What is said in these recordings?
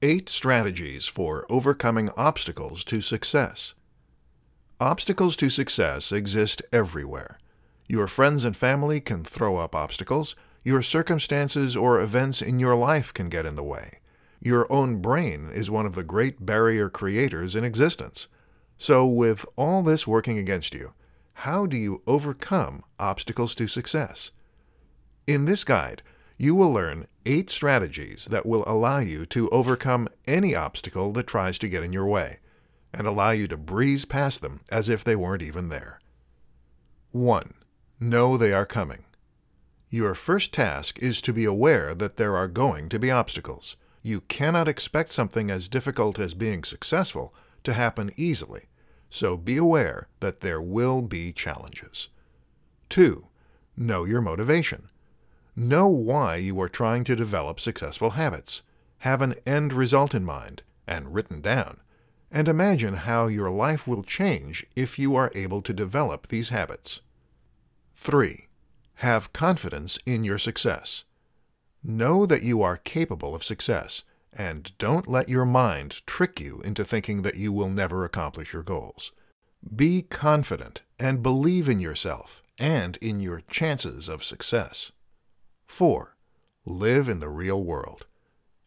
Eight strategies for overcoming obstacles to success. Obstacles to success exist everywhere. Your friends and family can throw up obstacles. Your circumstances or events in your life can get in the way. Your own brain is one of the great barrier creators in existence. So, with all this working against you, how do you overcome obstacles to success? In this guide, you will learn eight strategies that will allow you to overcome any obstacle that tries to get in your way and allow you to breeze past them as if they weren't even there. 1. Know they are coming. Your first task is to be aware that there are going to be obstacles. You cannot expect something as difficult as being successful to happen easily, so be aware that there will be challenges. 2. Know your motivation. Know why you are trying to develop successful habits. Have an end result in mind and written down. And imagine how your life will change if you are able to develop these habits. 3. Have confidence in your success. Know that you are capable of success, and don't let your mind trick you into thinking that you will never accomplish your goals. Be confident and believe in yourself and in your chances of success. 4. Live in the real world.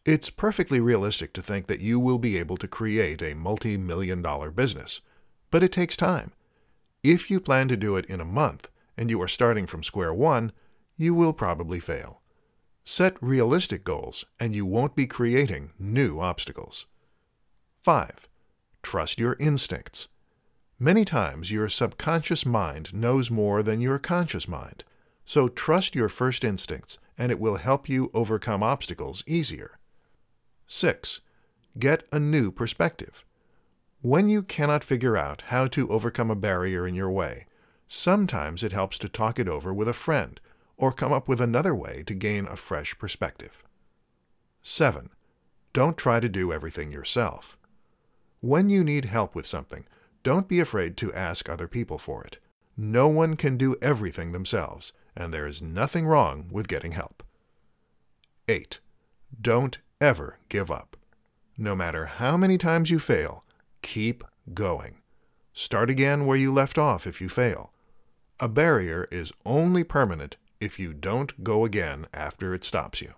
It's perfectly realistic to think that you will be able to create a multi million dollar business, but it takes time. If you plan to do it in a month and you are starting from square one, you will probably fail. Set realistic goals and you won't be creating new obstacles. 5. Trust your instincts. Many times your subconscious mind knows more than your conscious mind. So trust your first instincts, and it will help you overcome obstacles easier. 6. Get a new perspective. When you cannot figure out how to overcome a barrier in your way, sometimes it helps to talk it over with a friend or come up with another way to gain a fresh perspective. 7. Don't try to do everything yourself. When you need help with something, don't be afraid to ask other people for it. No one can do everything themselves, and there is nothing wrong with getting help. 8. Don't ever give up. No matter how many times you fail, keep going. Start again where you left off if you fail. A barrier is only permanent if you don't go again after it stops you.